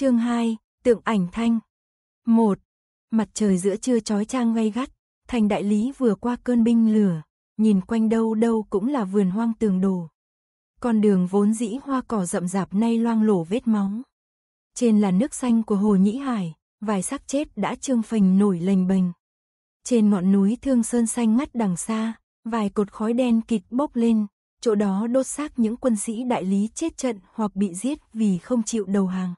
Chương 2, tượng ảnh thanh. 1. Mặt trời giữa trưa chói chang gay gắt, thành đại lý vừa qua cơn binh lửa, nhìn quanh đâu đâu cũng là vườn hoang tường đồ. Con đường vốn dĩ hoa cỏ rậm rạp nay loang lổ vết móng Trên là nước xanh của hồ Nhĩ Hải, vài xác chết đã trương phình nổi lềnh bềnh. Trên ngọn núi Thương Sơn xanh ngắt đằng xa, vài cột khói đen kịt bốc lên, chỗ đó đốt xác những quân sĩ đại lý chết trận hoặc bị giết vì không chịu đầu hàng.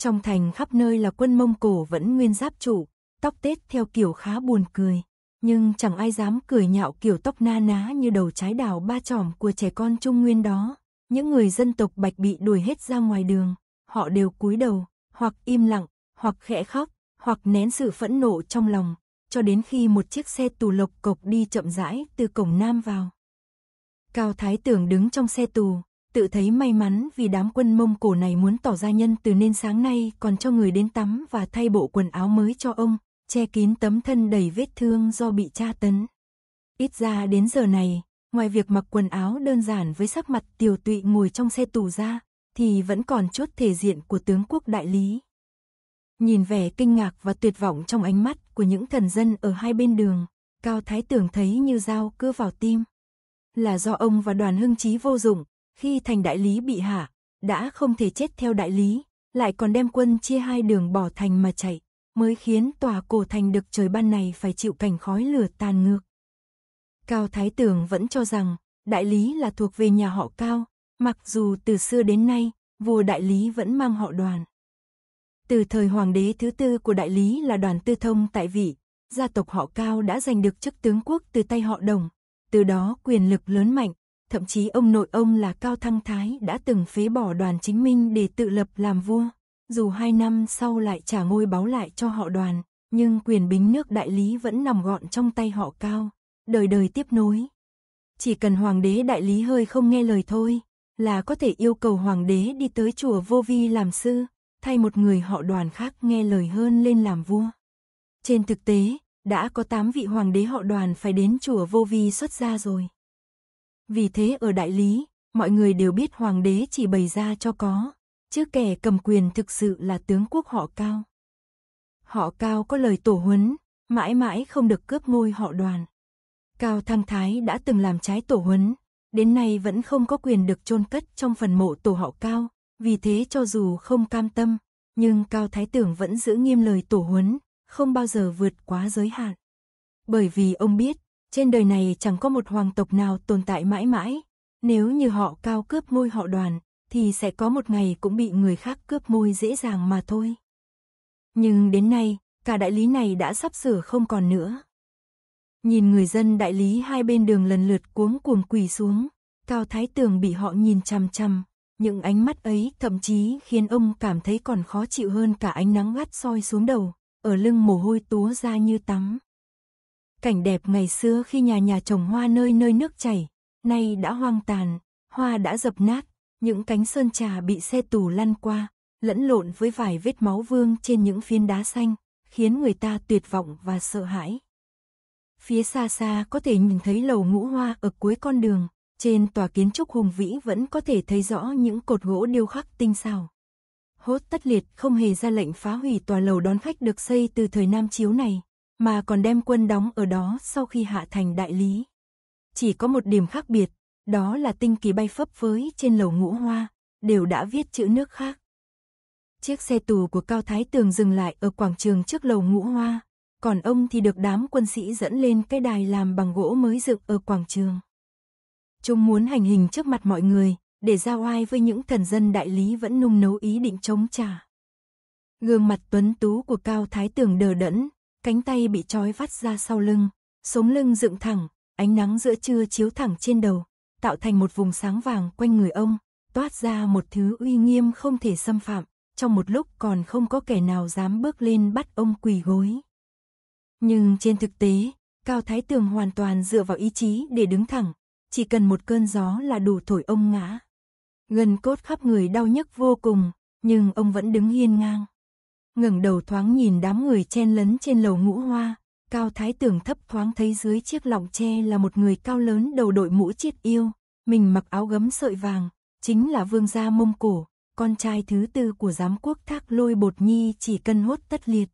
Trong thành khắp nơi là quân Mông Cổ vẫn nguyên giáp trụ, tóc tết theo kiểu khá buồn cười. Nhưng chẳng ai dám cười nhạo kiểu tóc na ná như đầu trái đào ba trỏm của trẻ con Trung Nguyên đó. Những người dân tộc Bạch bị đuổi hết ra ngoài đường, họ đều cúi đầu, hoặc im lặng, hoặc khẽ khóc, hoặc nén sự phẫn nộ trong lòng, cho đến khi một chiếc xe tù lộc cộc đi chậm rãi từ cổng nam vào. Cao Thái Tưởng đứng trong xe tù, tự thấy may mắn vì đám quân mông cổ này muốn tỏ ra nhân từ nên sáng nay còn cho người đến tắm và thay bộ quần áo mới cho ông, che kín tấm thân đầy vết thương do bị tra tấn. Ít ra đến giờ này, ngoài việc mặc quần áo đơn giản với sắc mặt tiều tụy ngồi trong xe tù ra, thì vẫn còn chút thể diện của tướng quốc đại lý. Nhìn vẻ kinh ngạc và tuyệt vọng trong ánh mắt của những thần dân ở hai bên đường, Cao Thái Tưởng thấy như dao cưa vào tim. Là do ông và đoàn hưng trí vô dụng, khi thành đại lý bị hạ, đã không thể chết theo đại lý, lại còn đem quân chia hai đường bỏ thành mà chạy, mới khiến tòa cổ thành được trời ban này phải chịu cảnh khói lửa tàn ngược. Cao Thái Tường vẫn cho rằng, đại lý là thuộc về nhà họ Cao, mặc dù từ xưa đến nay, vua đại lý vẫn mang họ đoàn. Từ thời hoàng đế thứ tư của đại lý là đoàn tư thông tại vị, gia tộc họ Cao đã giành được chức tướng quốc từ tay họ Đồng, từ đó quyền lực lớn mạnh, thậm chí ông nội ông là Cao Thăng Thái đã từng phế bỏ đoàn chính minh để tự lập làm vua. Dù hai năm sau lại trả ngôi báo lại cho họ đoàn, nhưng quyền bính nước đại lý vẫn nằm gọn trong tay họ Cao, đời đời tiếp nối. Chỉ cần hoàng đế đại lý hơi không nghe lời thôi, là có thể yêu cầu hoàng đế đi tới chùa Vô Vi làm sư, thay một người họ đoàn khác nghe lời hơn lên làm vua. Trên thực tế, đã có 8 vị hoàng đế họ đoàn phải đến chùa Vô Vi xuất gia rồi. Vì thế ở đại lý, mọi người đều biết hoàng đế chỉ bày ra cho có, chứ kẻ cầm quyền thực sự là tướng quốc họ cao. Họ cao có lời tổ huấn, mãi mãi không được cướp ngôi họ đoàn. Cao Thăng Thái đã từng làm trái tổ huấn, đến nay vẫn không có quyền được chôn cất trong phần mộ tổ họ Cao, vì thế cho dù không cam tâm, nhưng Cao Thái Tưởng vẫn giữ nghiêm lời tổ huấn, không bao giờ vượt quá giới hạn. Bởi vì ông biết, trên đời này chẳng có một hoàng tộc nào tồn tại mãi mãi. Nếu như họ cao cướp môi họ đoàn, thì sẽ có một ngày cũng bị người khác cướp môi dễ dàng mà thôi. Nhưng đến nay, cả đại lý này đã sắp sửa không còn nữa. Nhìn người dân đại lý hai bên đường lần lượt cuống cuồng quỳ xuống, Cao Thái Tường bị họ nhìn chằm chằm, những ánh mắt ấy thậm chí khiến ông cảm thấy còn khó chịu hơn cả ánh nắng gắt soi xuống đầu, ở lưng mồ hôi túa ra như tắm. Cảnh đẹp ngày xưa khi nhà nhà trồng hoa nơi nơi nước chảy, nay đã hoang tàn, hoa đã dập nát, những cánh sơn trà bị xe tù lăn qua, lẫn lộn với vài vết máu vương trên những phiến đá xanh, khiến người ta tuyệt vọng và sợ hãi. Phía xa xa có thể nhìn thấy lầu ngũ hoa ở cuối con đường, trên tòa kiến trúc hùng vĩ vẫn có thể thấy rõ những cột gỗ điêu khắc tinh xảo. Hốt tất liệt không hề ra lệnh phá hủy tòa lầu đón khách được xây từ thời Nam Chiếu này mà còn đem quân đóng ở đó sau khi hạ thành đại lý. Chỉ có một điểm khác biệt, đó là tinh kỳ bay phấp với trên lầu ngũ hoa, đều đã viết chữ nước khác. Chiếc xe tù của Cao Thái Tường dừng lại ở quảng trường trước lầu ngũ hoa, còn ông thì được đám quân sĩ dẫn lên cái đài làm bằng gỗ mới dựng ở quảng trường. Chúng muốn hành hình trước mặt mọi người, để giao ai với những thần dân đại lý vẫn nung nấu ý định chống trả. Gương mặt tuấn tú của Cao Thái Tường đờ đẫn, cánh tay bị trói vắt ra sau lưng, sống lưng dựng thẳng, ánh nắng giữa trưa chiếu thẳng trên đầu, tạo thành một vùng sáng vàng quanh người ông, toát ra một thứ uy nghiêm không thể xâm phạm, trong một lúc còn không có kẻ nào dám bước lên bắt ông quỳ gối. Nhưng trên thực tế, Cao Thái Tường hoàn toàn dựa vào ý chí để đứng thẳng, chỉ cần một cơn gió là đủ thổi ông ngã. Gần cốt khắp người đau nhức vô cùng, nhưng ông vẫn đứng hiên ngang ngẩng đầu thoáng nhìn đám người chen lấn trên lầu ngũ hoa, cao thái tưởng thấp thoáng thấy dưới chiếc lọng tre là một người cao lớn đầu đội mũ chiết yêu, mình mặc áo gấm sợi vàng, chính là vương gia mông cổ, con trai thứ tư của giám quốc thác lôi bột nhi chỉ cân hốt tất liệt.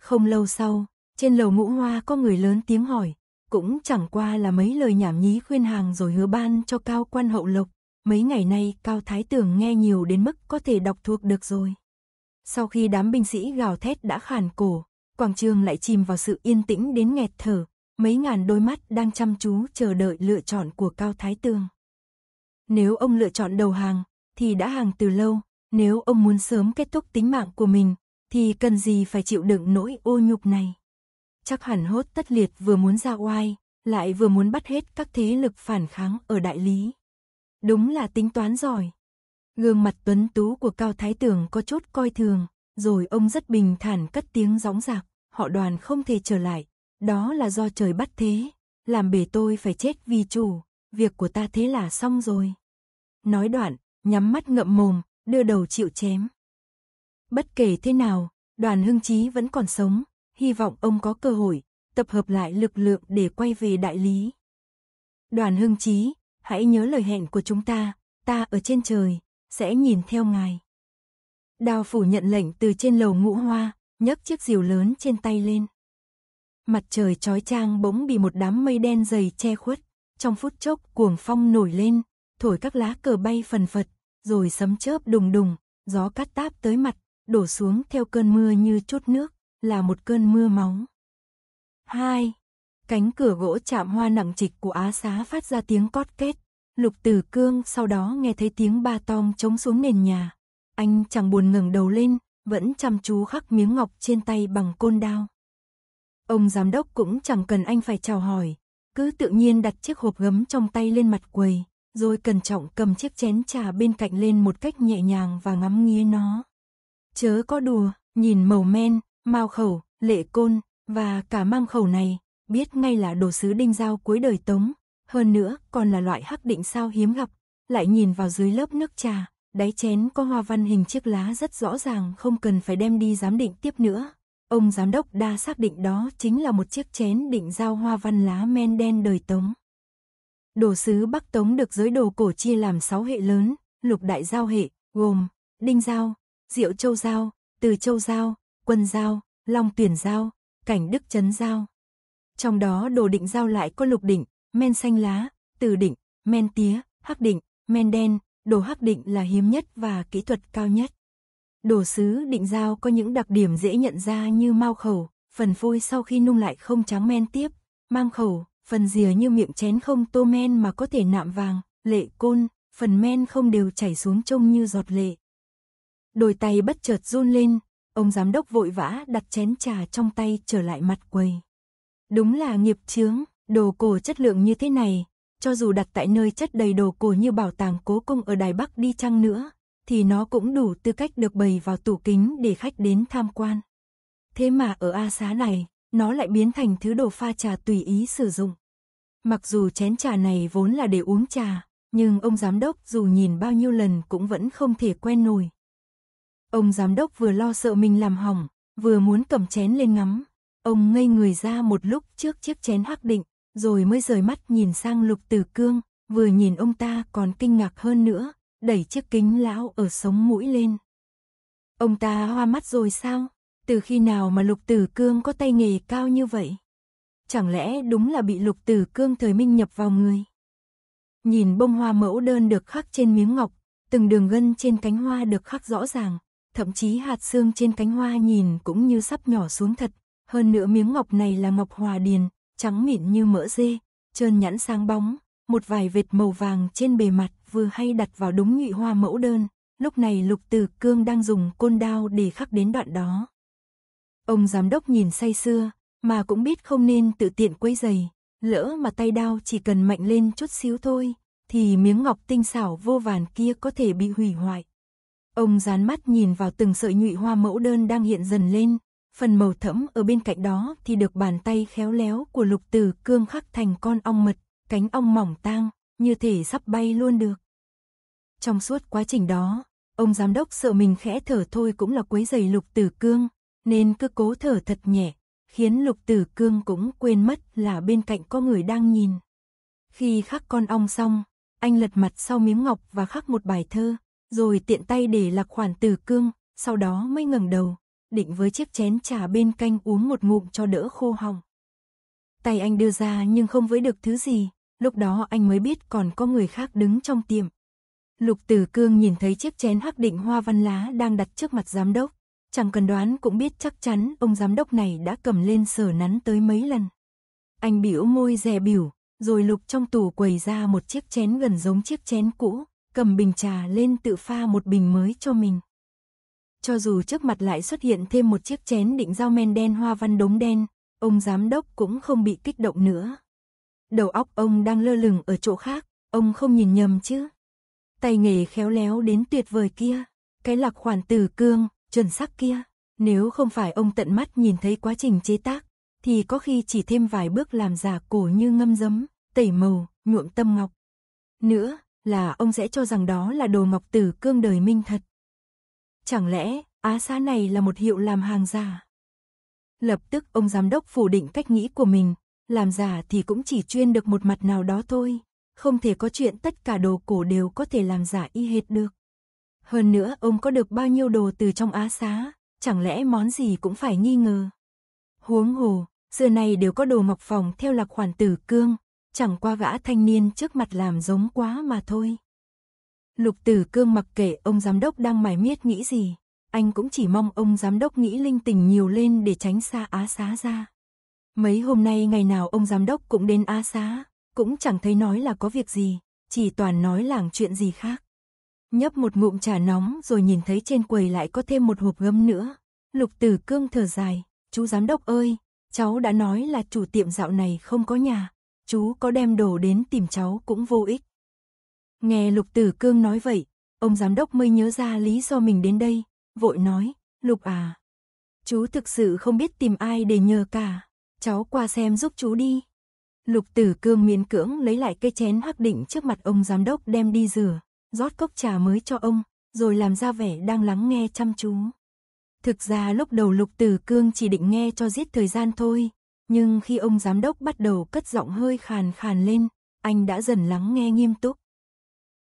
Không lâu sau, trên lầu ngũ hoa có người lớn tiếng hỏi, cũng chẳng qua là mấy lời nhảm nhí khuyên hàng rồi hứa ban cho cao quan hậu lộc. Mấy ngày nay Cao Thái Tưởng nghe nhiều đến mức có thể đọc thuộc được rồi. Sau khi đám binh sĩ gào thét đã khàn cổ, quảng trường lại chìm vào sự yên tĩnh đến nghẹt thở, mấy ngàn đôi mắt đang chăm chú chờ đợi lựa chọn của Cao Thái Tương. Nếu ông lựa chọn đầu hàng, thì đã hàng từ lâu, nếu ông muốn sớm kết thúc tính mạng của mình, thì cần gì phải chịu đựng nỗi ô nhục này. Chắc hẳn hốt tất liệt vừa muốn ra oai, lại vừa muốn bắt hết các thế lực phản kháng ở đại lý. Đúng là tính toán giỏi. Gương mặt tuấn tú của Cao Thái Tưởng có chút coi thường, rồi ông rất bình thản cất tiếng gióng giạc, họ đoàn không thể trở lại, đó là do trời bắt thế, làm bể tôi phải chết vì chủ, việc của ta thế là xong rồi. Nói đoạn, nhắm mắt ngậm mồm, đưa đầu chịu chém. Bất kể thế nào, đoàn hưng chí vẫn còn sống, hy vọng ông có cơ hội, tập hợp lại lực lượng để quay về đại lý. Đoàn hưng chí, hãy nhớ lời hẹn của chúng ta, ta ở trên trời, sẽ nhìn theo ngài. Đào phủ nhận lệnh từ trên lầu ngũ hoa, nhấc chiếc diều lớn trên tay lên. Mặt trời trói trang bỗng bị một đám mây đen dày che khuất, trong phút chốc cuồng phong nổi lên, thổi các lá cờ bay phần phật, rồi sấm chớp đùng đùng, gió cắt táp tới mặt, đổ xuống theo cơn mưa như chút nước, là một cơn mưa máu. 2. Cánh cửa gỗ chạm hoa nặng trịch của á xá phát ra tiếng cót kết, Lục Tử Cương sau đó nghe thấy tiếng ba tong chống xuống nền nhà. Anh chẳng buồn ngẩng đầu lên, vẫn chăm chú khắc miếng ngọc trên tay bằng côn đao. Ông giám đốc cũng chẳng cần anh phải chào hỏi, cứ tự nhiên đặt chiếc hộp gấm trong tay lên mặt quầy, rồi cẩn trọng cầm chiếc chén trà bên cạnh lên một cách nhẹ nhàng và ngắm nghía nó. Chớ có đùa, nhìn màu men, mao khẩu, lệ côn và cả mang khẩu này, biết ngay là đồ sứ đinh dao cuối đời Tống, hơn nữa, còn là loại hắc định sao hiếm gặp. Lại nhìn vào dưới lớp nước trà, đáy chén có hoa văn hình chiếc lá rất rõ ràng không cần phải đem đi giám định tiếp nữa. Ông giám đốc đa xác định đó chính là một chiếc chén định giao hoa văn lá men đen đời Tống. Đồ sứ Bắc Tống được giới đồ cổ chia làm 6 hệ lớn, lục đại giao hệ, gồm Đinh Giao, Diệu Châu Giao, Từ Châu Giao, Quân Giao, Long Tuyển Giao, Cảnh Đức Trấn Giao. Trong đó đồ định giao lại có lục định, men xanh lá, từ đỉnh, men tía, hắc định, men đen, đồ hắc định là hiếm nhất và kỹ thuật cao nhất. Đồ sứ định dao có những đặc điểm dễ nhận ra như mau khẩu, phần phôi sau khi nung lại không trắng men tiếp, mang khẩu, phần dìa như miệng chén không tô men mà có thể nạm vàng, lệ côn, phần men không đều chảy xuống trông như giọt lệ. Đôi tay bất chợt run lên, ông giám đốc vội vã đặt chén trà trong tay trở lại mặt quầy. Đúng là nghiệp chướng. Đồ cổ chất lượng như thế này, cho dù đặt tại nơi chất đầy đồ cổ như bảo tàng cố cung ở Đài Bắc đi chăng nữa, thì nó cũng đủ tư cách được bày vào tủ kính để khách đến tham quan. Thế mà ở A Xá này, nó lại biến thành thứ đồ pha trà tùy ý sử dụng. Mặc dù chén trà này vốn là để uống trà, nhưng ông giám đốc dù nhìn bao nhiêu lần cũng vẫn không thể quen nổi. Ông giám đốc vừa lo sợ mình làm hỏng, vừa muốn cầm chén lên ngắm. Ông ngây người ra một lúc trước chiếc chén hắc định, rồi mới rời mắt nhìn sang lục tử cương, vừa nhìn ông ta còn kinh ngạc hơn nữa, đẩy chiếc kính lão ở sống mũi lên. Ông ta hoa mắt rồi sao? Từ khi nào mà lục tử cương có tay nghề cao như vậy? Chẳng lẽ đúng là bị lục tử cương thời minh nhập vào người? Nhìn bông hoa mẫu đơn được khắc trên miếng ngọc, từng đường gân trên cánh hoa được khắc rõ ràng, thậm chí hạt xương trên cánh hoa nhìn cũng như sắp nhỏ xuống thật. Hơn nữa miếng ngọc này là ngọc hòa điền, trắng mịn như mỡ dê, trơn nhẵn sáng bóng, một vài vệt màu vàng trên bề mặt vừa hay đặt vào đúng nhụy hoa mẫu đơn, lúc này Lục từ Cương đang dùng côn đao để khắc đến đoạn đó. Ông giám đốc nhìn say sưa, mà cũng biết không nên tự tiện quấy giày, lỡ mà tay đao chỉ cần mạnh lên chút xíu thôi, thì miếng ngọc tinh xảo vô vàn kia có thể bị hủy hoại. Ông dán mắt nhìn vào từng sợi nhụy hoa mẫu đơn đang hiện dần lên, phần màu thẫm ở bên cạnh đó thì được bàn tay khéo léo của lục từ cương khắc thành con ong mật, cánh ong mỏng tang, như thể sắp bay luôn được. Trong suốt quá trình đó, ông giám đốc sợ mình khẽ thở thôi cũng là quấy giày lục tử cương, nên cứ cố thở thật nhẹ, khiến lục tử cương cũng quên mất là bên cạnh có người đang nhìn. Khi khắc con ong xong, anh lật mặt sau miếng ngọc và khắc một bài thơ, rồi tiện tay để lạc khoản tử cương, sau đó mới ngẩng đầu, định với chiếc chén trà bên canh uống một ngụm cho đỡ khô họng. Tay anh đưa ra nhưng không với được thứ gì, lúc đó anh mới biết còn có người khác đứng trong tiệm. Lục Tử Cương nhìn thấy chiếc chén hắc định hoa văn lá đang đặt trước mặt giám đốc, chẳng cần đoán cũng biết chắc chắn ông giám đốc này đã cầm lên sờ nắn tới mấy lần. Anh biểu môi dè biểu, rồi lục trong tủ quầy ra một chiếc chén gần giống chiếc chén cũ, cầm bình trà lên tự pha một bình mới cho mình cho dù trước mặt lại xuất hiện thêm một chiếc chén định giao men đen hoa văn đốm đen, ông giám đốc cũng không bị kích động nữa. Đầu óc ông đang lơ lửng ở chỗ khác, ông không nhìn nhầm chứ. Tay nghề khéo léo đến tuyệt vời kia, cái lạc khoản từ cương, chuẩn sắc kia, nếu không phải ông tận mắt nhìn thấy quá trình chế tác, thì có khi chỉ thêm vài bước làm giả cổ như ngâm giấm, tẩy màu, nhuộm tâm ngọc. Nữa là ông sẽ cho rằng đó là đồ ngọc từ cương đời minh thật. Chẳng lẽ, á xã này là một hiệu làm hàng giả? Lập tức ông giám đốc phủ định cách nghĩ của mình, làm giả thì cũng chỉ chuyên được một mặt nào đó thôi, không thể có chuyện tất cả đồ cổ đều có thể làm giả y hệt được. Hơn nữa ông có được bao nhiêu đồ từ trong á xá, chẳng lẽ món gì cũng phải nghi ngờ. Huống hồ, xưa này đều có đồ mọc phòng theo lạc khoản tử cương, chẳng qua gã thanh niên trước mặt làm giống quá mà thôi. Lục Tử Cương mặc kệ ông giám đốc đang mải miết nghĩ gì, anh cũng chỉ mong ông giám đốc nghĩ linh tình nhiều lên để tránh xa Á Xá ra. Mấy hôm nay ngày nào ông giám đốc cũng đến Á Xá, cũng chẳng thấy nói là có việc gì, chỉ toàn nói làng chuyện gì khác. Nhấp một ngụm trà nóng rồi nhìn thấy trên quầy lại có thêm một hộp gấm nữa. Lục Tử Cương thở dài, chú giám đốc ơi, cháu đã nói là chủ tiệm dạo này không có nhà, chú có đem đồ đến tìm cháu cũng vô ích. Nghe Lục Tử Cương nói vậy, ông giám đốc mới nhớ ra lý do mình đến đây, vội nói, Lục à, chú thực sự không biết tìm ai để nhờ cả, cháu qua xem giúp chú đi. Lục Tử Cương miễn cưỡng lấy lại cây chén hắc định trước mặt ông giám đốc đem đi rửa, rót cốc trà mới cho ông, rồi làm ra vẻ đang lắng nghe chăm chú. Thực ra lúc đầu Lục Tử Cương chỉ định nghe cho giết thời gian thôi, nhưng khi ông giám đốc bắt đầu cất giọng hơi khàn khàn lên, anh đã dần lắng nghe nghiêm túc.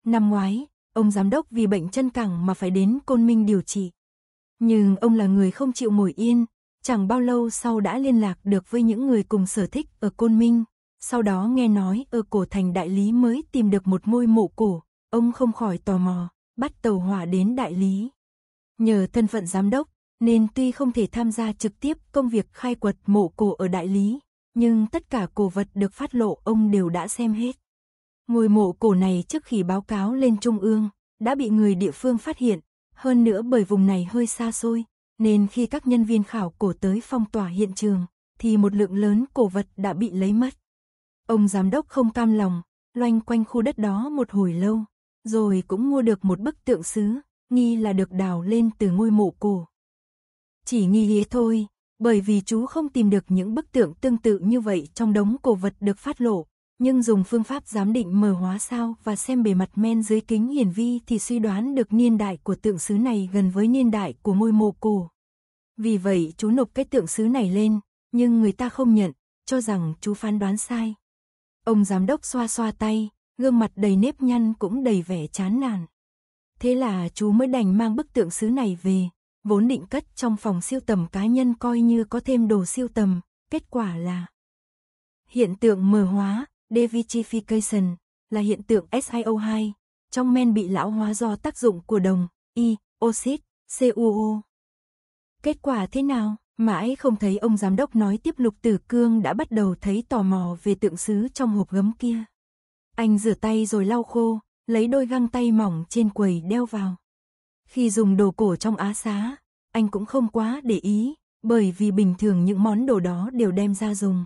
Năm ngoái, ông giám đốc vì bệnh chân cẳng mà phải đến Côn Minh điều trị. Nhưng ông là người không chịu ngồi yên, chẳng bao lâu sau đã liên lạc được với những người cùng sở thích ở Côn Minh. Sau đó nghe nói ở cổ thành đại lý mới tìm được một ngôi mộ cổ, ông không khỏi tò mò, bắt tàu hỏa đến đại lý. Nhờ thân phận giám đốc, nên tuy không thể tham gia trực tiếp công việc khai quật mộ cổ ở đại lý, nhưng tất cả cổ vật được phát lộ ông đều đã xem hết. Ngôi mộ cổ này trước khi báo cáo lên Trung ương, đã bị người địa phương phát hiện, hơn nữa bởi vùng này hơi xa xôi, nên khi các nhân viên khảo cổ tới phong tỏa hiện trường, thì một lượng lớn cổ vật đã bị lấy mất. Ông giám đốc không cam lòng, loanh quanh khu đất đó một hồi lâu, rồi cũng mua được một bức tượng sứ, nghi là được đào lên từ ngôi mộ cổ. Chỉ nghi lý thôi, bởi vì chú không tìm được những bức tượng tương tự như vậy trong đống cổ vật được phát lộ, nhưng dùng phương pháp giám định mờ hóa sao và xem bề mặt men dưới kính hiển vi thì suy đoán được niên đại của tượng sứ này gần với niên đại của ngôi mộ cổ. Vì vậy chú nộp cái tượng sứ này lên, nhưng người ta không nhận, cho rằng chú phán đoán sai. Ông giám đốc xoa xoa tay, gương mặt đầy nếp nhăn cũng đầy vẻ chán nản. Thế là chú mới đành mang bức tượng sứ này về, vốn định cất trong phòng siêu tầm cá nhân coi như có thêm đồ siêu tầm, kết quả là hiện tượng mờ hóa, Devitrification là hiện tượng SiO2 trong men bị lão hóa do tác dụng của đồng, y, oxit, CuO. Kết quả thế nào? Mãi không thấy ông giám đốc nói tiếp lục tử cương đã bắt đầu thấy tò mò về tượng sứ trong hộp gấm kia. Anh rửa tay rồi lau khô, lấy đôi găng tay mỏng trên quầy đeo vào. Khi dùng đồ cổ trong á xá, anh cũng không quá để ý, bởi vì bình thường những món đồ đó đều đem ra dùng.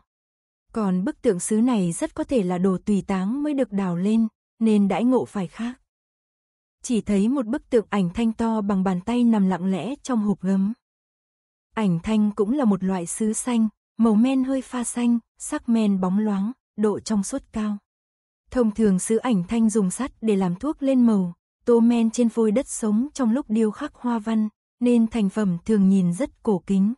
Còn bức tượng sứ này rất có thể là đồ tùy táng mới được đào lên, nên đãi ngộ phải khác. Chỉ thấy một bức tượng ảnh thanh to bằng bàn tay nằm lặng lẽ trong hộp gấm. Ảnh thanh cũng là một loại sứ xanh, màu men hơi pha xanh, sắc men bóng loáng, độ trong suốt cao. Thông thường sứ ảnh thanh dùng sắt để làm thuốc lên màu, tô men trên phôi đất sống trong lúc điêu khắc hoa văn, nên thành phẩm thường nhìn rất cổ kính.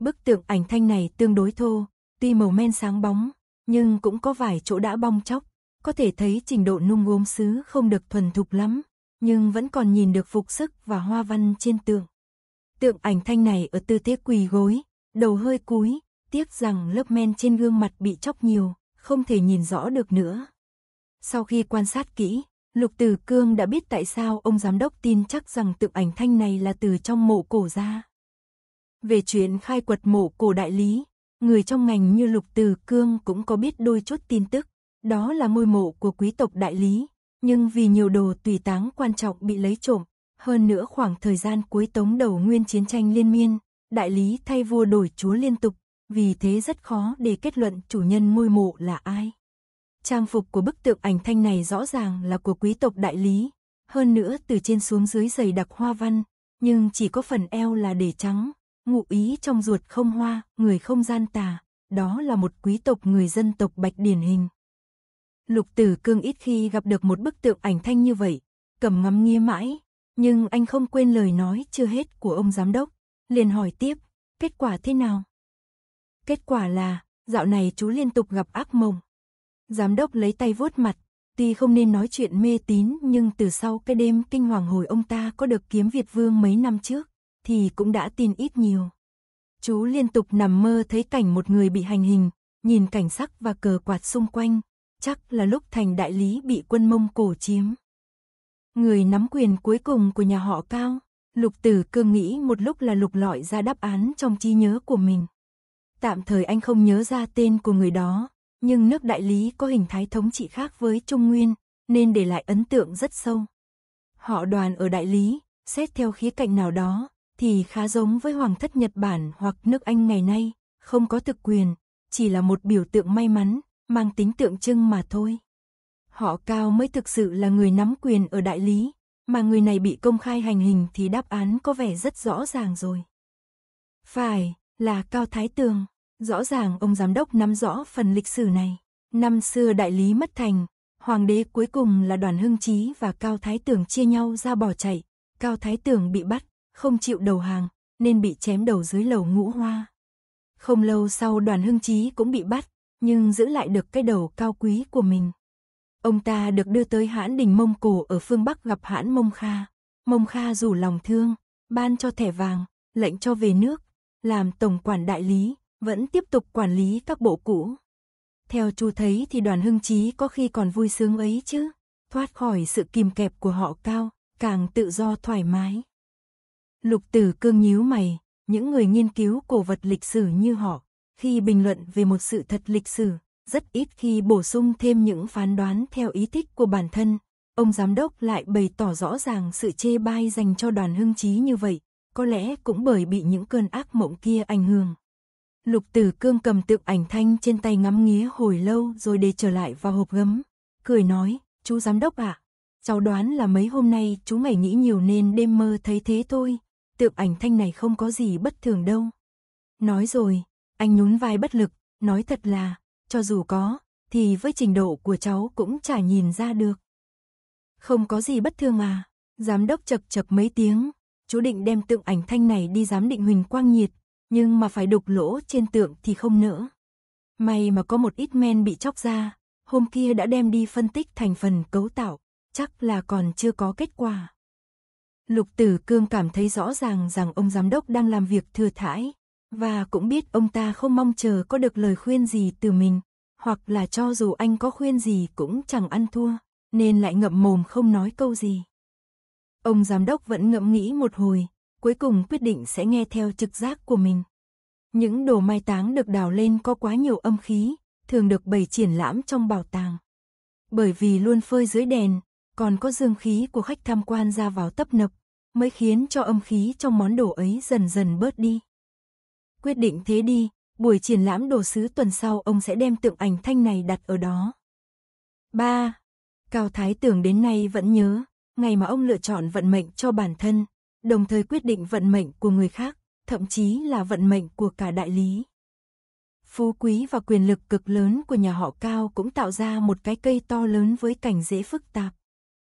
Bức tượng ảnh thanh này tương đối thô, Tuy màu men sáng bóng, nhưng cũng có vài chỗ đã bong chóc, có thể thấy trình độ nung gốm xứ không được thuần thục lắm, nhưng vẫn còn nhìn được phục sức và hoa văn trên tượng. Tượng ảnh thanh này ở tư thế quỳ gối, đầu hơi cúi, tiếc rằng lớp men trên gương mặt bị chóc nhiều, không thể nhìn rõ được nữa. Sau khi quan sát kỹ, Lục Tử Cương đã biết tại sao ông giám đốc tin chắc rằng tượng ảnh thanh này là từ trong mộ cổ ra. Về chuyện khai quật mộ cổ đại lý, người trong ngành như Lục Từ Cương cũng có biết đôi chút tin tức, đó là môi mộ của quý tộc đại lý, nhưng vì nhiều đồ tùy táng quan trọng bị lấy trộm, hơn nữa khoảng thời gian cuối tống đầu nguyên chiến tranh liên miên, đại lý thay vua đổi chúa liên tục, vì thế rất khó để kết luận chủ nhân ngôi mộ là ai. Trang phục của bức tượng ảnh thanh này rõ ràng là của quý tộc đại lý, hơn nữa từ trên xuống dưới giày đặc hoa văn, nhưng chỉ có phần eo là để trắng, ngụ ý trong ruột không hoa, người không gian tà, đó là một quý tộc người dân tộc Bạch điển hình. Lục Tử Cương ít khi gặp được một bức tượng ảnh thanh như vậy, cầm ngắm nghía mãi, nhưng anh không quên lời nói chưa hết của ông giám đốc, liền hỏi tiếp, kết quả thế nào? Kết quả là, dạo này chú liên tục gặp ác mộng. Giám đốc lấy tay vuốt mặt, tuy không nên nói chuyện mê tín nhưng từ sau cái đêm kinh hoàng hồi ông ta có được kiếm Việt Vương mấy năm trước, thì cũng đã tin ít nhiều. Chú liên tục nằm mơ thấy cảnh một người bị hành hình, nhìn cảnh sắc và cờ quạt xung quanh, chắc là lúc thành đại lý bị quân Mông Cổ chiếm. Người nắm quyền cuối cùng của nhà họ Cao, Lục Tử Cương nghĩ một lúc là lục lọi ra đáp án trong trí nhớ của mình. Tạm thời anh không nhớ ra tên của người đó, nhưng nước đại lý có hình thái thống trị khác với Trung Nguyên, nên để lại ấn tượng rất sâu. Họ đoàn ở đại lý, xét theo khía cạnh nào đó, thì khá giống với hoàng thất Nhật Bản hoặc nước Anh ngày nay, không có thực quyền, chỉ là một biểu tượng may mắn, mang tính tượng trưng mà thôi. Họ cao mới thực sự là người nắm quyền ở đại lý, mà người này bị công khai hành hình thì đáp án có vẻ rất rõ ràng rồi. Phải, là Cao Thái Tường, rõ ràng ông giám đốc nắm rõ phần lịch sử này. Năm xưa đại lý mất thành, hoàng đế cuối cùng là đoàn hưng trí và Cao Thái Tường chia nhau ra bỏ chạy, Cao Thái Tường bị bắt, không chịu đầu hàng, nên bị chém đầu dưới lầu ngũ hoa. Không lâu sau đoàn hưng trí cũng bị bắt, nhưng giữ lại được cái đầu cao quý của mình. Ông ta được đưa tới hãn đình Mông Cổ ở phương Bắc gặp hãn Mông Kha. Mông Kha rủ lòng thương, ban cho thẻ vàng, lệnh cho về nước, làm tổng quản đại lý, vẫn tiếp tục quản lý các bộ cũ. Theo chú thấy thì đoàn hưng trí có khi còn vui sướng ấy chứ, thoát khỏi sự kìm kẹp của họ cao, càng tự do thoải mái. Lục Tử Cương nhíu mày, những người nghiên cứu cổ vật lịch sử như họ, khi bình luận về một sự thật lịch sử, rất ít khi bổ sung thêm những phán đoán theo ý thích của bản thân. Ông giám đốc lại bày tỏ rõ ràng sự chê bai dành cho đoàn hưng trí như vậy, có lẽ cũng bởi bị những cơn ác mộng kia ảnh hưởng. Lục Tử Cương cầm tượng ảnh thanh trên tay ngắm nghía hồi lâu rồi để trở lại vào hộp gấm, cười nói, chú giám đốc ạ, cháu đoán là mấy hôm nay chú ngày nghĩ nhiều nên đêm mơ thấy thế thôi, tượng ảnh thanh này không có gì bất thường đâu. Nói rồi, anh nhún vai bất lực, nói thật là, cho dù có, thì với trình độ của cháu cũng chả nhìn ra được. Không có gì bất thường à, giám đốc chập chập mấy tiếng, chú định đem tượng ảnh thanh này đi giám định huỳnh quang nhiệt, nhưng mà phải đục lỗ trên tượng thì không nữa. May mà có một ít men bị chóc ra, hôm kia đã đem đi phân tích thành phần cấu tạo, chắc là còn chưa có kết quả. Lục Tử Cương cảm thấy rõ ràng rằng ông giám đốc đang làm việc thừa thãi, và cũng biết ông ta không mong chờ có được lời khuyên gì từ mình, hoặc là cho dù anh có khuyên gì cũng chẳng ăn thua, nên lại ngậm mồm không nói câu gì. Ông giám đốc vẫn ngẫm nghĩ một hồi, cuối cùng quyết định sẽ nghe theo trực giác của mình. Những đồ mai táng được đào lên có quá nhiều âm khí, thường được bày triển lãm trong bảo tàng. Bởi vì luôn phơi dưới đèn, còn có dương khí của khách tham quan ra vào tấp nập, mới khiến cho âm khí trong món đồ ấy dần dần bớt đi. Quyết định thế đi, buổi triển lãm đồ sứ tuần sau ông sẽ đem tượng ảnh thanh này đặt ở đó. 3. Cao Thái Tưởng đến nay vẫn nhớ, ngày mà ông lựa chọn vận mệnh cho bản thân, đồng thời quyết định vận mệnh của người khác, thậm chí là vận mệnh của cả đại lý. Phú quý và quyền lực cực lớn của nhà họ Cao cũng tạo ra một cái cây to lớn với cảnh dễ phức tạp.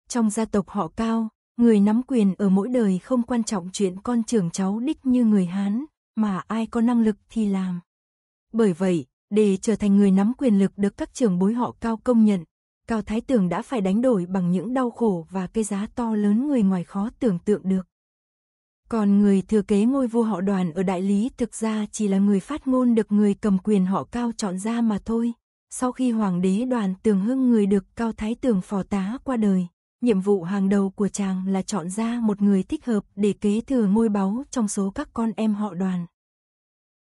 Trong gia tộc họ cao, người nắm quyền ở mỗi đời không quan trọng chuyện con trưởng cháu đích như người Hán, mà ai có năng lực thì làm. Bởi vậy, để trở thành người nắm quyền lực được các trưởng bối họ cao công nhận, Cao Thái Tường đã phải đánh đổi bằng những đau khổ và cái giá to lớn người ngoài khó tưởng tượng được. Còn người thừa kế ngôi vua họ đoàn ở Đại Lý thực ra chỉ là người phát ngôn được người cầm quyền họ cao chọn ra mà thôi. Sau khi Hoàng đế đoàn Tường Hưng người được Cao Thái Tường phò tá qua đời, Nhiệm vụ hàng đầu của chàng là chọn ra một người thích hợp để kế thừa ngôi báu trong số các con em họ đoàn.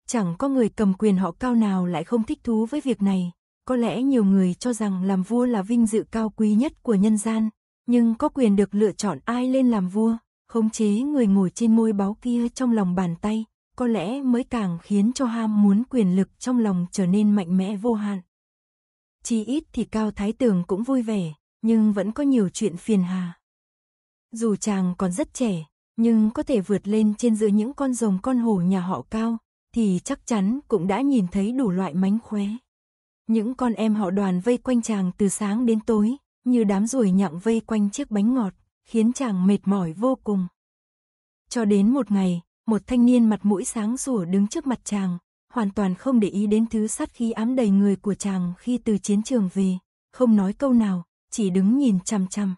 Chẳng có người cầm quyền họ cao nào lại không thích thú với việc này. Có lẽ nhiều người cho rằng làm vua là vinh dự cao quý nhất của nhân gian, nhưng có quyền được lựa chọn ai lên làm vua, khống chế người ngồi trên ngôi báu kia trong lòng bàn tay, có lẽ mới càng khiến cho ham muốn quyền lực trong lòng trở nên mạnh mẽ vô hạn. Chỉ ít thì Cao Thái Tường cũng vui vẻ, nhưng vẫn có nhiều chuyện phiền hà. Dù chàng còn rất trẻ, nhưng có thể vượt lên trên giữa những con rồng con hổ nhà họ cao, thì chắc chắn cũng đã nhìn thấy đủ loại mánh khóe. Những con em họ đoàn vây quanh chàng từ sáng đến tối, như đám ruồi nhặng vây quanh chiếc bánh ngọt, khiến chàng mệt mỏi vô cùng. Cho đến một ngày, một thanh niên mặt mũi sáng sủa đứng trước mặt chàng, hoàn toàn không để ý đến thứ sát khí ám đầy người của chàng khi từ chiến trường về, không nói câu nào, chỉ đứng nhìn chăm chăm.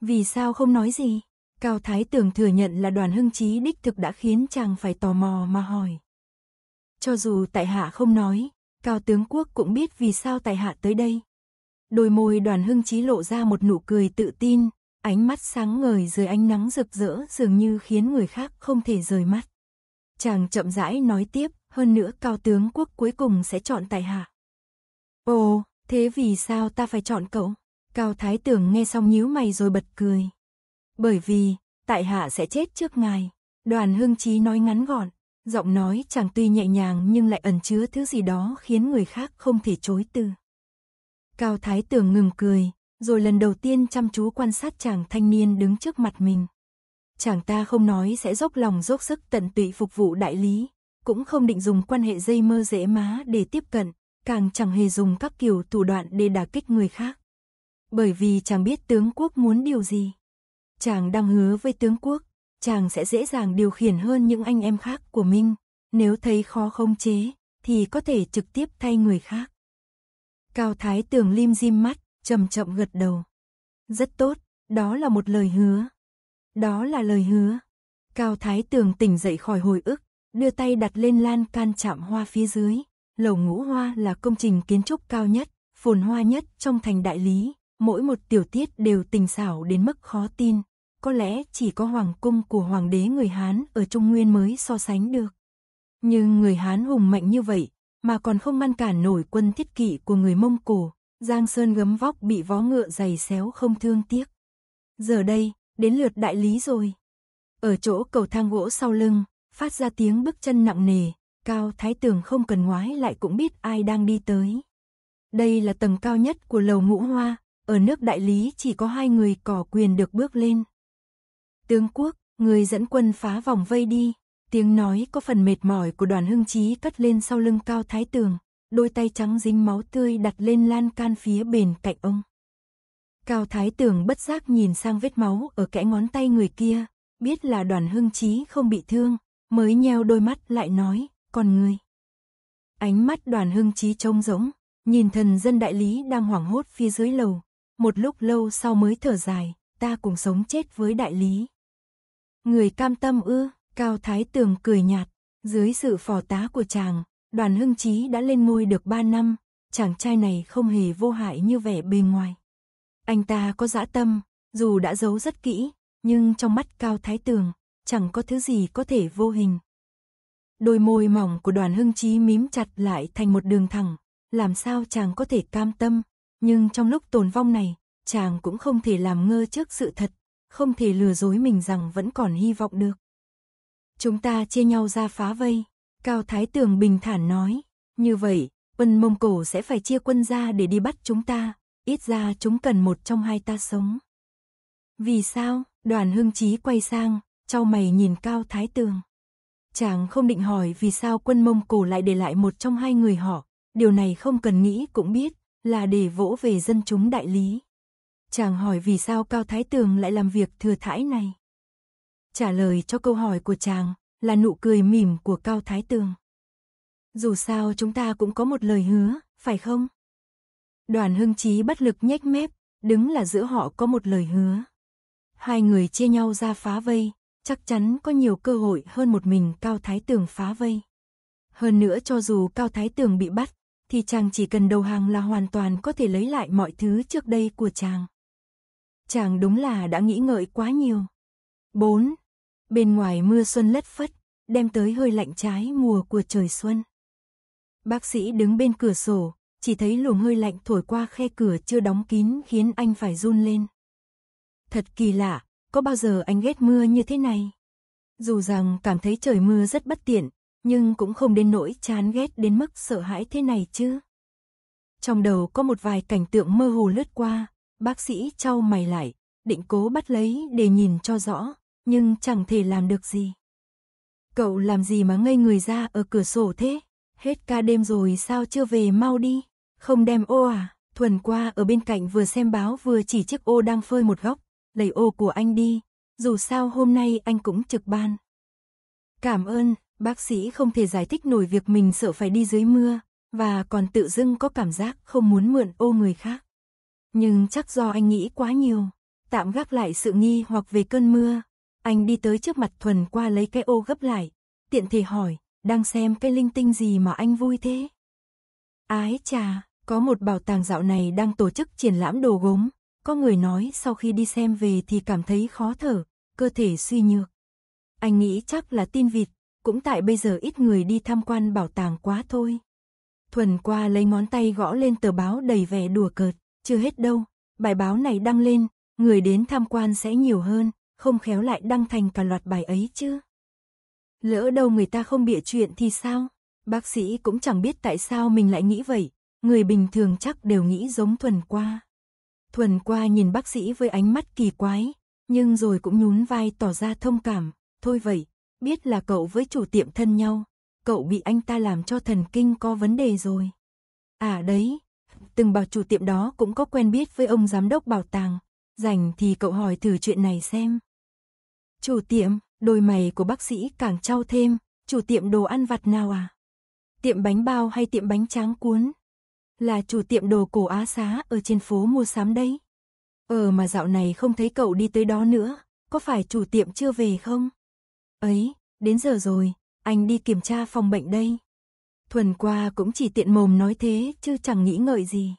Vì sao không nói gì? Cao Thái Tường thừa nhận là đoàn hưng trí đích thực đã khiến chàng phải tò mò mà hỏi. Cho dù tại hạ không nói, Cao Tướng Quốc cũng biết vì sao tại hạ tới đây. Đôi môi đoàn hưng trí lộ ra một nụ cười tự tin, ánh mắt sáng ngời dưới ánh nắng rực rỡ dường như khiến người khác không thể rời mắt. Chàng chậm rãi nói tiếp, hơn nữa Cao Tướng Quốc cuối cùng sẽ chọn tại hạ. Ồ, thế vì sao ta phải chọn cậu? Cao Thái tưởng nghe xong nhíu mày rồi bật cười. Bởi vì, tại hạ sẽ chết trước ngài. Đoàn Hưng Chí nói ngắn gọn, giọng nói chẳng tuy nhẹ nhàng nhưng lại ẩn chứa thứ gì đó khiến người khác không thể chối từ. Cao Thái tưởng ngừng cười, rồi lần đầu tiên chăm chú quan sát chàng thanh niên đứng trước mặt mình. Chàng ta không nói sẽ dốc lòng dốc sức tận tụy phục vụ đại lý, cũng không định dùng quan hệ dây mơ dễ má để tiếp cận, càng chẳng hề dùng các kiểu thủ đoạn để đả kích người khác. Bởi vì chàng biết tướng quốc muốn điều gì. Chàng đang hứa với tướng quốc, chàng sẽ dễ dàng điều khiển hơn những anh em khác của mình. Nếu thấy khó không chế, thì có thể trực tiếp thay người khác. Cao Thái Tường lim dim mắt, chậm chậm gật đầu. Rất tốt, đó là một lời hứa. Đó là lời hứa. Cao Thái Tường tỉnh dậy khỏi hồi ức, đưa tay đặt lên lan can chạm hoa phía dưới. Lầu ngũ hoa là công trình kiến trúc cao nhất, phồn hoa nhất trong thành đại lý mỗi một tiểu tiết đều tình xảo đến mức khó tin. Có lẽ chỉ có hoàng cung của hoàng đế người Hán ở Trung Nguyên mới so sánh được. Nhưng người Hán hùng mạnh như vậy, mà còn không ngăn cản nổi quân thiết kỵ của người Mông Cổ, Giang Sơn gấm vóc bị vó ngựa dày xéo không thương tiếc. Giờ đây, đến lượt đại lý rồi. Ở chỗ cầu thang gỗ sau lưng, phát ra tiếng bước chân nặng nề, cao thái tường không cần ngoái lại cũng biết ai đang đi tới. Đây là tầng cao nhất của lầu ngũ hoa, ở nước đại lý chỉ có hai người cỏ quyền được bước lên. Tướng quốc, người dẫn quân phá vòng vây đi, tiếng nói có phần mệt mỏi của đoàn hưng Chí cất lên sau lưng cao thái tường, đôi tay trắng dính máu tươi đặt lên lan can phía bên cạnh ông. Cao thái tường bất giác nhìn sang vết máu ở kẽ ngón tay người kia, biết là đoàn hưng Chí không bị thương, mới nheo đôi mắt lại nói, còn người. Ánh mắt đoàn hưng Chí trông rỗng, nhìn thần dân đại lý đang hoảng hốt phía dưới lầu, một lúc lâu sau mới thở dài, ta cùng sống chết với đại lý. Người cam tâm ư, Cao Thái Tường cười nhạt, dưới sự phò tá của chàng, đoàn hưng trí đã lên ngôi được ba năm, chàng trai này không hề vô hại như vẻ bề ngoài. Anh ta có dã tâm, dù đã giấu rất kỹ, nhưng trong mắt Cao Thái Tường, chẳng có thứ gì có thể vô hình. Đôi môi mỏng của đoàn hưng trí mím chặt lại thành một đường thẳng, làm sao chàng có thể cam tâm, nhưng trong lúc tồn vong này, chàng cũng không thể làm ngơ trước sự thật, không thể lừa dối mình rằng vẫn còn hy vọng được. Chúng ta chia nhau ra phá vây, Cao Thái Tường bình thản nói, như vậy, quân Mông Cổ sẽ phải chia quân ra để đi bắt chúng ta, ít ra chúng cần một trong hai ta sống. Vì sao? Đoàn Hưng Chí quay sang, trao mày nhìn Cao Thái Tường. Chàng không định hỏi vì sao quân Mông Cổ lại để lại một trong hai người họ, điều này không cần nghĩ cũng biết, là để vỗ về dân chúng đại lý. Chàng hỏi vì sao Cao Thái Tường lại làm việc thừa thãi này. Trả lời cho câu hỏi của chàng là nụ cười mỉm của Cao Thái Tường. Dù sao chúng ta cũng có một lời hứa, phải không? Đoàn hưng trí bất lực nhếch mép, đứng là giữa họ có một lời hứa. Hai người chia nhau ra phá vây, chắc chắn có nhiều cơ hội hơn một mình Cao Thái Tường phá vây. Hơn nữa cho dù Cao Thái Tường bị bắt, thì chàng chỉ cần đầu hàng là hoàn toàn có thể lấy lại mọi thứ trước đây của chàng. Chàng đúng là đã nghĩ ngợi quá nhiều. 4. Bên ngoài mưa xuân lất phất, đem tới hơi lạnh trái mùa của trời xuân. Bác sĩ đứng bên cửa sổ, chỉ thấy luồng hơi lạnh thổi qua khe cửa chưa đóng kín khiến anh phải run lên. Thật kỳ lạ, có bao giờ anh ghét mưa như thế này? Dù rằng cảm thấy trời mưa rất bất tiện, nhưng cũng không đến nỗi chán ghét đến mức sợ hãi thế này chứ. Trong đầu có một vài cảnh tượng mơ hồ lướt qua, bác sĩ trao mày lại, định cố bắt lấy để nhìn cho rõ, nhưng chẳng thể làm được gì. Cậu làm gì mà ngây người ra ở cửa sổ thế? Hết ca đêm rồi sao chưa về mau đi? Không đem ô à? Thuần qua ở bên cạnh vừa xem báo vừa chỉ chiếc ô đang phơi một góc, lấy ô của anh đi, dù sao hôm nay anh cũng trực ban. Cảm ơn, Bác sĩ không thể giải thích nổi việc mình sợ phải đi dưới mưa, và còn tự dưng có cảm giác không muốn mượn ô người khác. Nhưng chắc do anh nghĩ quá nhiều, tạm gác lại sự nghi hoặc về cơn mưa. Anh đi tới trước mặt Thuần qua lấy cái ô gấp lại, tiện thể hỏi, đang xem cái linh tinh gì mà anh vui thế? Ái chà, có một bảo tàng dạo này đang tổ chức triển lãm đồ gốm, có người nói sau khi đi xem về thì cảm thấy khó thở, cơ thể suy nhược. Anh nghĩ chắc là tin vịt, cũng tại bây giờ ít người đi tham quan bảo tàng quá thôi. Thuần qua lấy ngón tay gõ lên tờ báo đầy vẻ đùa cợt, chưa hết đâu, bài báo này đăng lên, người đến tham quan sẽ nhiều hơn, không khéo lại đăng thành cả loạt bài ấy chứ. Lỡ đâu người ta không bịa chuyện thì sao? Bác sĩ cũng chẳng biết tại sao mình lại nghĩ vậy, người bình thường chắc đều nghĩ giống Thuần qua. Thuần qua nhìn bác sĩ với ánh mắt kỳ quái, nhưng rồi cũng nhún vai tỏ ra thông cảm, thôi vậy, Biết là cậu với chủ tiệm thân nhau, cậu bị anh ta làm cho thần kinh có vấn đề rồi. À đấy, từng bảo chủ tiệm đó cũng có quen biết với ông giám đốc bảo tàng, rảnh thì cậu hỏi thử chuyện này xem. Chủ tiệm, đôi mày của bác sĩ càng trao thêm, chủ tiệm đồ ăn vặt nào à? Tiệm bánh bao hay tiệm bánh tráng cuốn? Là chủ tiệm đồ cổ Á Xá ở trên phố mua sắm đấy. Ờ mà dạo này không thấy cậu đi tới đó nữa, có phải chủ tiệm chưa về không? Ấy, đến giờ rồi, anh đi kiểm tra phòng bệnh đây. Thuần qua cũng chỉ tiện mồm nói thế chứ chẳng nghĩ ngợi gì.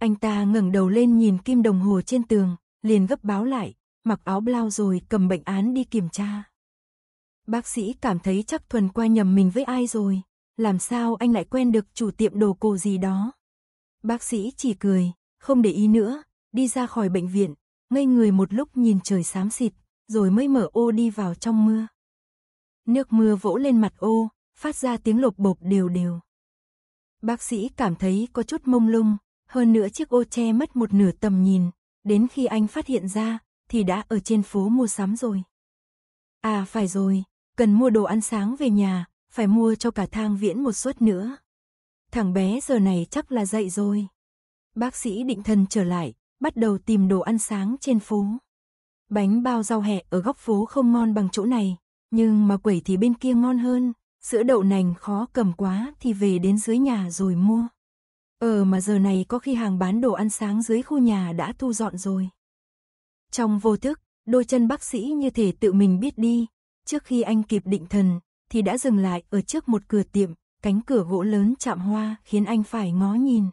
Anh ta ngẩng đầu lên nhìn kim đồng hồ trên tường, liền gấp báo lại, mặc áo blau rồi cầm bệnh án đi kiểm tra. Bác sĩ cảm thấy chắc Thuần qua nhầm mình với ai rồi, làm sao anh lại quen được chủ tiệm đồ cổ gì đó. Bác sĩ chỉ cười, không để ý nữa, đi ra khỏi bệnh viện, ngây người một lúc nhìn trời xám xịt, rồi mới mở ô đi vào trong mưa. Nước mưa vỗ lên mặt ô, phát ra tiếng lột bột đều đều. Bác sĩ cảm thấy có chút mông lung, hơn nữa chiếc ô che mất một nửa tầm nhìn, đến khi anh phát hiện ra, thì đã ở trên phố mua sắm rồi. À phải rồi, cần mua đồ ăn sáng về nhà, phải mua cho cả thang viễn một suất nữa. Thằng bé giờ này chắc là dậy rồi. Bác sĩ định thần trở lại, bắt đầu tìm đồ ăn sáng trên phố. Bánh bao rau hẹ ở góc phố không ngon bằng chỗ này, nhưng mà quẩy thì bên kia ngon hơn, sữa đậu nành khó cầm quá thì về đến dưới nhà rồi mua. Ờ mà giờ này có khi hàng bán đồ ăn sáng dưới khu nhà đã thu dọn rồi. Trong vô thức, đôi chân bác sĩ như thể tự mình biết đi, trước khi anh kịp định thần, thì đã dừng lại ở trước một cửa tiệm, cánh cửa gỗ lớn chạm hoa khiến anh phải ngó nhìn.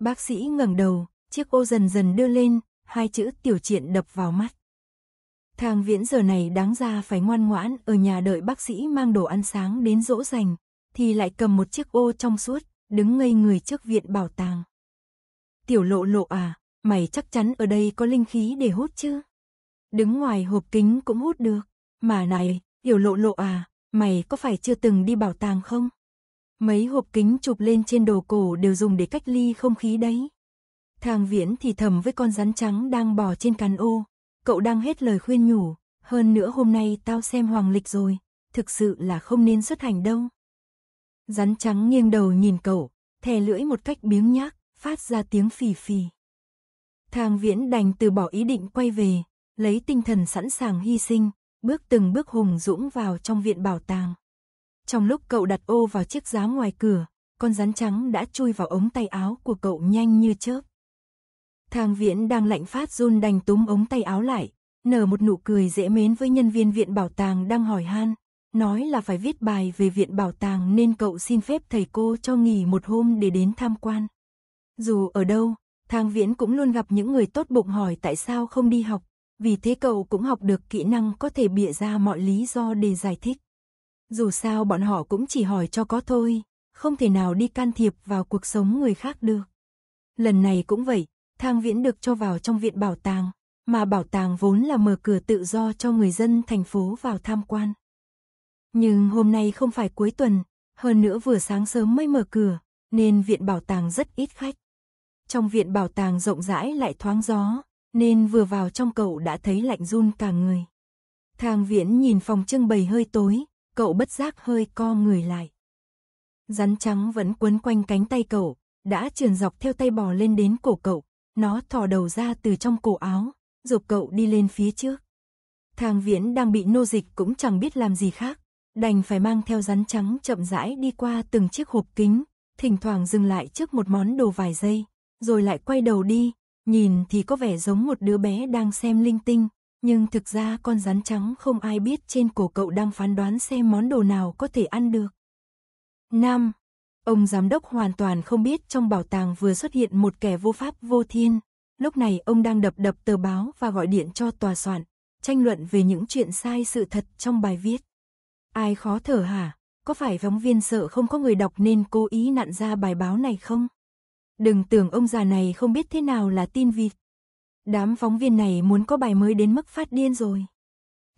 Bác sĩ ngẩng đầu, chiếc ô dần dần đưa lên, hai chữ tiểu triện đập vào mắt. Thang viễn giờ này đáng ra phải ngoan ngoãn ở nhà đợi bác sĩ mang đồ ăn sáng đến dỗ dành, thì lại cầm một chiếc ô trong suốt, đứng ngây người trước viện bảo tàng. Tiểu lộ lộ à, mày chắc chắn ở đây có linh khí để hút chứ? Đứng ngoài hộp kính cũng hút được, mà này, tiểu lộ lộ à, mày có phải chưa từng đi bảo tàng không? Mấy hộp kính chụp lên trên đồ cổ đều dùng để cách ly không khí đấy. Thang viễn thì thầm với con rắn trắng đang bò trên cắn ô, Cậu đang hết lời khuyên nhủ, hơn nữa hôm nay tao xem hoàng lịch rồi, thực sự là không nên xuất hành đâu. Rắn trắng nghiêng đầu nhìn cậu, thè lưỡi một cách biếng nhác, phát ra tiếng phì phì. Thang viễn đành từ bỏ ý định quay về, lấy tinh thần sẵn sàng hy sinh, bước từng bước hùng dũng vào trong viện bảo tàng. Trong lúc cậu đặt ô vào chiếc giá ngoài cửa, con rắn trắng đã chui vào ống tay áo của cậu nhanh như chớp. Thang Viễn đang lạnh phát run đành túm ống tay áo lại, nở một nụ cười dễ mến với nhân viên viện bảo tàng đang hỏi han, nói là phải viết bài về viện bảo tàng nên cậu xin phép thầy cô cho nghỉ một hôm để đến tham quan. Dù ở đâu, Thang Viễn cũng luôn gặp những người tốt bụng hỏi tại sao không đi học, vì thế cậu cũng học được kỹ năng có thể bịa ra mọi lý do để giải thích. Dù sao bọn họ cũng chỉ hỏi cho có thôi, không thể nào đi can thiệp vào cuộc sống người khác được. Lần này cũng vậy, Thang Viễn được cho vào trong viện bảo tàng, mà bảo tàng vốn là mở cửa tự do cho người dân thành phố vào tham quan. Nhưng hôm nay không phải cuối tuần, hơn nữa vừa sáng sớm mới mở cửa, nên viện bảo tàng rất ít khách. Trong viện bảo tàng rộng rãi lại thoáng gió, nên vừa vào trong cậu đã thấy lạnh run cả người. Thang Viễn nhìn phòng trưng bày hơi tối, cậu bất giác hơi co người lại. Rắn trắng vẫn quấn quanh cánh tay cậu, đã trườn dọc theo tay bò lên đến cổ cậu, nó thò đầu ra từ trong cổ áo, dục cậu đi lên phía trước. Thang viễn đang bị nô dịch cũng chẳng biết làm gì khác, đành phải mang theo rắn trắng chậm rãi đi qua từng chiếc hộp kính, thỉnh thoảng dừng lại trước một món đồ vài giây, rồi lại quay đầu đi, nhìn thì có vẻ giống một đứa bé đang xem linh tinh, nhưng thực ra con rắn trắng không ai biết trên cổ cậu đang phán đoán xem món đồ nào có thể ăn được. 5. Ông giám đốc hoàn toàn không biết trong bảo tàng vừa xuất hiện một kẻ vô pháp vô thiên. Lúc này ông đang đập đập tờ báo và gọi điện cho tòa soạn, tranh luận về những chuyện sai sự thật trong bài viết. Ai khó thở hả? Có phải phóng viên sợ không có người đọc nên cố ý nặn ra bài báo này không? Đừng tưởng ông già này không biết thế nào là tin vịt. Đám phóng viên này muốn có bài mới đến mức phát điên rồi.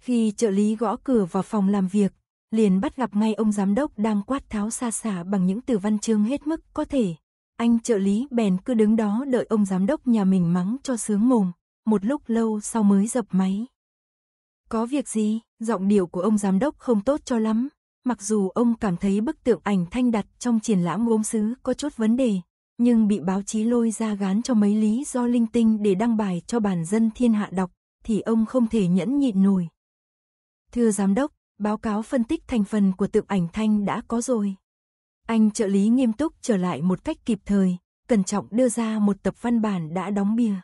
Khi trợ lý gõ cửa vào phòng làm việc, liền bắt gặp ngay ông giám đốc đang quát tháo xa xả bằng những từ văn chương hết mức có thể. Anh trợ lý bèn cứ đứng đó đợi ông giám đốc nhà mình mắng cho sướng mồm, một lúc lâu sau mới dập máy. Có việc gì, giọng điệu của ông giám đốc không tốt cho lắm, mặc dù ông cảm thấy bức tượng ảnh thanh đặt trong triển lãm gốm sứ có chút vấn đề, nhưng bị báo chí lôi ra gán cho mấy lý do linh tinh để đăng bài cho bản dân thiên hạ đọc, thì ông không thể nhẫn nhịn nổi. Thưa giám đốc, Báo cáo phân tích thành phần của tượng ảnh thanh đã có rồi. Anh trợ lý nghiêm túc trở lại một cách kịp thời, cẩn trọng đưa ra một tập văn bản đã đóng bìa.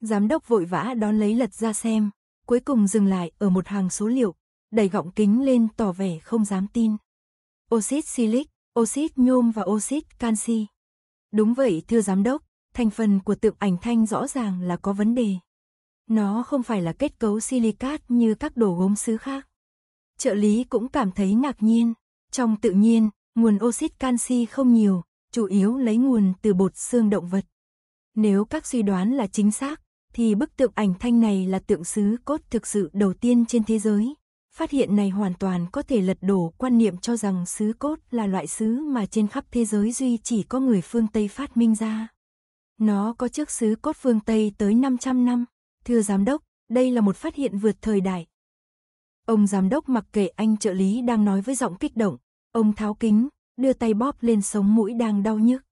Giám đốc vội vã đón lấy lật ra xem, cuối cùng dừng lại ở một hàng số liệu, đẩy gọng kính lên tỏ vẻ không dám tin. Oxit silic, oxit nhôm và oxit canxi. Đúng vậy thưa giám đốc, thành phần của tượng ảnh thanh rõ ràng là có vấn đề. Nó không phải là kết cấu silicat như các đồ gốm sứ khác trợ lý cũng cảm thấy ngạc nhiên. Trong tự nhiên, nguồn oxit canxi không nhiều, chủ yếu lấy nguồn từ bột xương động vật. Nếu các suy đoán là chính xác, thì bức tượng ảnh thanh này là tượng sứ cốt thực sự đầu tiên trên thế giới. Phát hiện này hoàn toàn có thể lật đổ quan niệm cho rằng sứ cốt là loại sứ mà trên khắp thế giới duy chỉ có người phương Tây phát minh ra. Nó có trước sứ cốt phương Tây tới 500 năm. Thưa giám đốc, đây là một phát hiện vượt thời đại, Ông giám đốc mặc kệ anh trợ lý đang nói với giọng kích động, ông tháo kính, đưa tay bóp lên sống mũi đang đau nhức.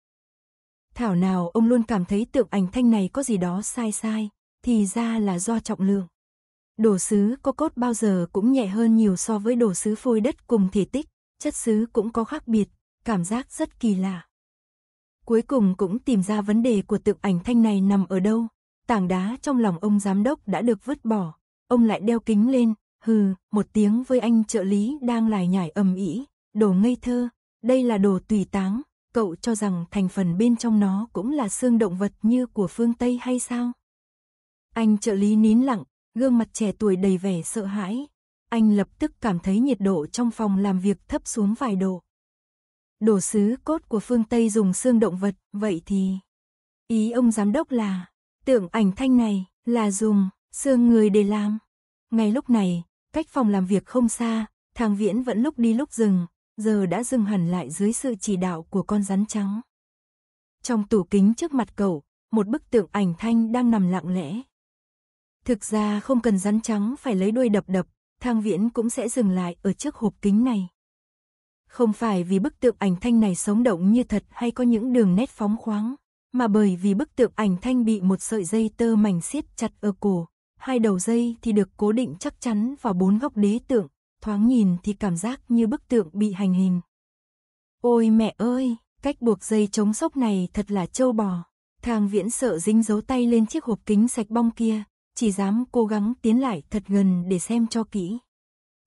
Thảo nào ông luôn cảm thấy tượng ảnh thanh này có gì đó sai sai, thì ra là do trọng lượng. Đồ sứ có cốt bao giờ cũng nhẹ hơn nhiều so với đồ sứ phôi đất cùng thể tích, chất sứ cũng có khác biệt, cảm giác rất kỳ lạ. Cuối cùng cũng tìm ra vấn đề của tượng ảnh thanh này nằm ở đâu, tảng đá trong lòng ông giám đốc đã được vứt bỏ, ông lại đeo kính lên, Hừ, một tiếng với anh trợ lý đang lải nhải ầm ĩ, đồ ngây thơ, đây là đồ tùy táng, cậu cho rằng thành phần bên trong nó cũng là xương động vật như của phương Tây hay sao? Anh trợ lý nín lặng, gương mặt trẻ tuổi đầy vẻ sợ hãi. Anh lập tức cảm thấy nhiệt độ trong phòng làm việc thấp xuống vài độ. Đồ sứ cốt của phương Tây dùng xương động vật, vậy thì... Ý ông giám đốc là, tượng ảnh thanh này là dùng xương người để làm. Ngay lúc này, Cách phòng làm việc không xa, thang viễn vẫn lúc đi lúc dừng, giờ đã dừng hẳn lại dưới sự chỉ đạo của con rắn trắng. Trong tủ kính trước mặt cậu, một bức tượng ảnh thanh đang nằm lặng lẽ. Thực ra không cần rắn trắng phải lấy đuôi đập đập, thang viễn cũng sẽ dừng lại ở trước hộp kính này. Không phải vì bức tượng ảnh thanh này sống động như thật hay có những đường nét phóng khoáng, mà bởi vì bức tượng ảnh thanh bị một sợi dây tơ mảnh siết chặt ở cổ, hai đầu dây thì được cố định chắc chắn vào bốn góc đế tượng, thoáng nhìn thì cảm giác như bức tượng bị hành hình. Ôi mẹ ơi, cách buộc dây chống sốc này thật là trâu bò. Thang viễn sợ dính dấu tay lên chiếc hộp kính sạch bong kia, chỉ dám cố gắng tiến lại thật gần để xem cho kỹ.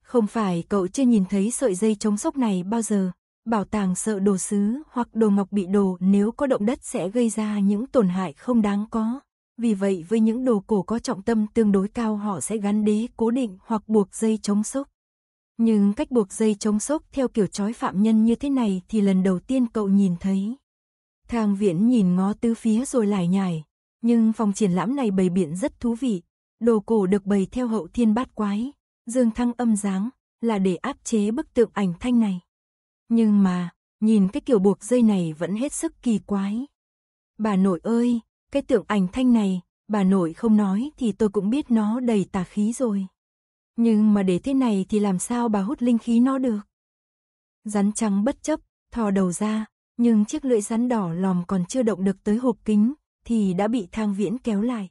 Không phải cậu chưa nhìn thấy sợi dây chống sốc này bao giờ, bảo tàng sợ đồ sứ hoặc đồ ngọc bị đổ nếu có động đất sẽ gây ra những tổn hại không đáng có. Vì vậy với những đồ cổ có trọng tâm tương đối cao họ sẽ gắn đế cố định hoặc buộc dây chống sốc. Nhưng cách buộc dây chống sốc theo kiểu trói phạm nhân như thế này thì lần đầu tiên cậu nhìn thấy. Thang viễn nhìn ngó tứ phía rồi lải nhải. Nhưng phòng triển lãm này bày biện rất thú vị. Đồ cổ được bày theo hậu thiên bát quái, dương thăng âm dáng, là để áp chế bức tượng ảnh thanh này. Nhưng mà, nhìn cái kiểu buộc dây này vẫn hết sức kỳ quái. Bà nội ơi, cái tượng ảnh thanh này, bà nội không nói thì tôi cũng biết nó đầy tà khí rồi. Nhưng mà để thế này thì làm sao bà hút linh khí nó được? Rắn trắng bất chấp, thò đầu ra, nhưng chiếc lưỡi rắn đỏ lòm còn chưa động được tới hộp kính, thì đã bị thang viễn kéo lại.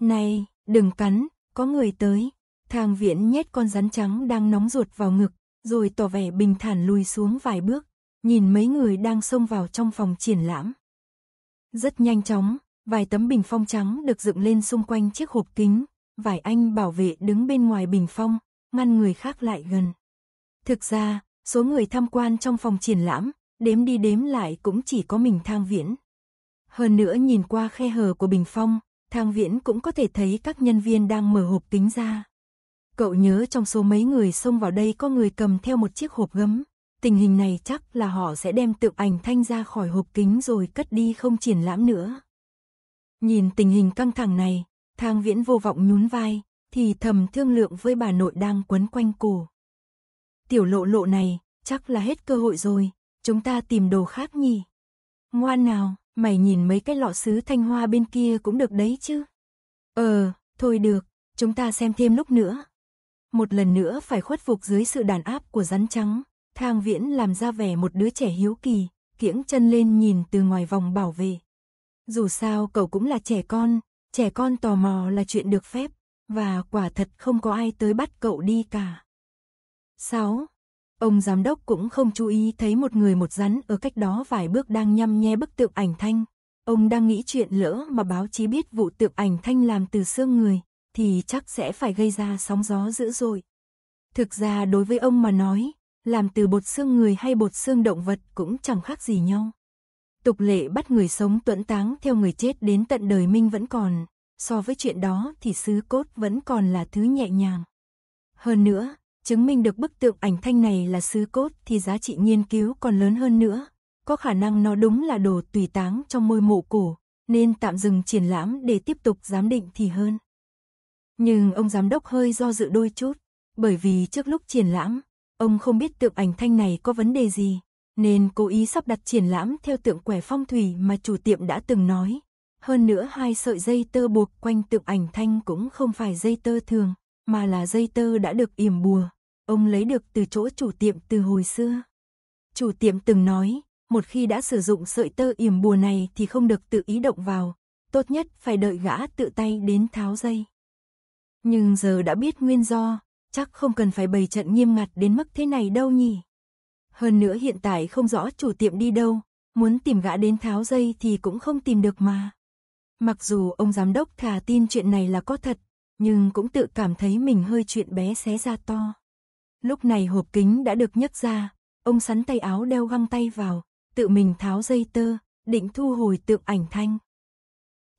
Này, đừng cắn, có người tới. Thang viễn nhét con rắn trắng đang nóng ruột vào ngực, rồi tỏ vẻ bình thản lùi xuống vài bước, nhìn mấy người đang xông vào trong phòng triển lãm. Rất nhanh chóng, vài tấm bình phong trắng được dựng lên xung quanh chiếc hộp kính, vài anh bảo vệ đứng bên ngoài bình phong, ngăn người khác lại gần. Thực ra, số người tham quan trong phòng triển lãm, đếm đi đếm lại cũng chỉ có mình thang viễn. Hơn nữa nhìn qua khe hở của bình phong, thang viễn cũng có thể thấy các nhân viên đang mở hộp kính ra. Cậu nhớ trong số mấy người xông vào đây có người cầm theo một chiếc hộp gấm, tình hình này chắc là họ sẽ đem tượng ảnh thanh ra khỏi hộp kính rồi cất đi không triển lãm nữa. Nhìn tình hình căng thẳng này, thang viễn vô vọng nhún vai, thì thầm thương lượng với bà nội đang quấn quanh cổ. Tiểu lộ lộ này, chắc là hết cơ hội rồi, chúng ta tìm đồ khác nhỉ. Ngoan nào, mày nhìn mấy cái lọ sứ thanh hoa bên kia cũng được đấy chứ. Ờ, thôi được, chúng ta xem thêm lúc nữa. Một lần nữa phải khuất phục dưới sự đàn áp của rắn trắng, Thang viễn làm ra vẻ một đứa trẻ hiếu kỳ, kiễng chân lên nhìn từ ngoài vòng bảo vệ. Dù sao cậu cũng là trẻ con, trẻ con tò mò là chuyện được phép, và quả thật không có ai tới bắt cậu đi cả. 6. Ông giám đốc cũng không chú ý thấy một người một rắn ở cách đó vài bước đang nhăm nhe bức tượng ảnh thanh. Ông đang nghĩ chuyện lỡ mà báo chí biết vụ tượng ảnh thanh làm từ xương người, thì chắc sẽ phải gây ra sóng gió dữ dội. Thực ra đối với ông mà nói, làm từ bột xương người hay bột xương động vật cũng chẳng khác gì nhau. Tục lệ bắt người sống tuẫn táng theo người chết đến tận đời minh vẫn còn, so với chuyện đó thì sứ cốt vẫn còn là thứ nhẹ nhàng. Hơn nữa, chứng minh được bức tượng ảnh thanh này là sứ cốt thì giá trị nghiên cứu còn lớn hơn nữa, có khả năng nó đúng là đồ tùy táng trong môi mộ cổ, nên tạm dừng triển lãm để tiếp tục giám định thì hơn. Nhưng ông giám đốc hơi do dự đôi chút, bởi vì trước lúc triển lãm, Ông không biết tượng ảnh thanh này có vấn đề gì, nên cố ý sắp đặt triển lãm theo tượng quẻ phong thủy mà chủ tiệm đã từng nói. Hơn nữa hai sợi dây tơ buộc quanh tượng ảnh thanh cũng không phải dây tơ thường, mà là dây tơ đã được yểm bùa. Ông lấy được từ chỗ chủ tiệm từ hồi xưa. Chủ tiệm từng nói, một khi đã sử dụng sợi tơ yểm bùa này thì không được tự ý động vào, tốt nhất phải đợi gã tự tay đến tháo dây. Nhưng giờ đã biết nguyên do, chắc không cần phải bày trận nghiêm ngặt đến mức thế này đâu nhỉ. Hơn nữa hiện tại không rõ chủ tiệm đi đâu, muốn tìm gã đến tháo dây thì cũng không tìm được mà. Mặc dù ông giám đốc thà tin chuyện này là có thật, nhưng cũng tự cảm thấy mình hơi chuyện bé xé ra to. Lúc này hộp kính đã được nhấc ra, ông sắn tay áo đeo găng tay vào, tự mình tháo dây tơ, định thu hồi tượng ảnh thanh.